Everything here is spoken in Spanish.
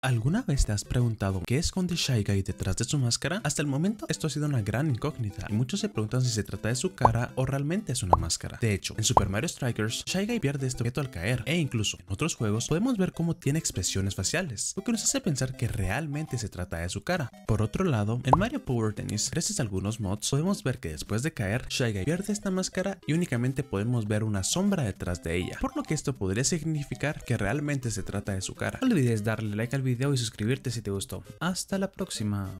¿Alguna vez te has preguntado qué esconde Shy Guy detrás de su máscara? Hasta el momento esto ha sido una gran incógnita y muchos se preguntan si se trata de su cara o realmente es una máscara. De hecho, en Super Mario Strikers, Shy Guy pierde este objeto al caer e incluso en otros juegos podemos ver cómo tiene expresiones faciales, lo que nos hace pensar que realmente se trata de su cara. Por otro lado, en Mario Power Tennis, gracias a algunos mods, podemos ver que después de caer, Shy Guy pierde esta máscara y únicamente podemos ver una sombra detrás de ella, por lo que esto podría significar que realmente se trata de su cara. No olvides darle like al video video y suscribirte si te gustó. Hasta la próxima.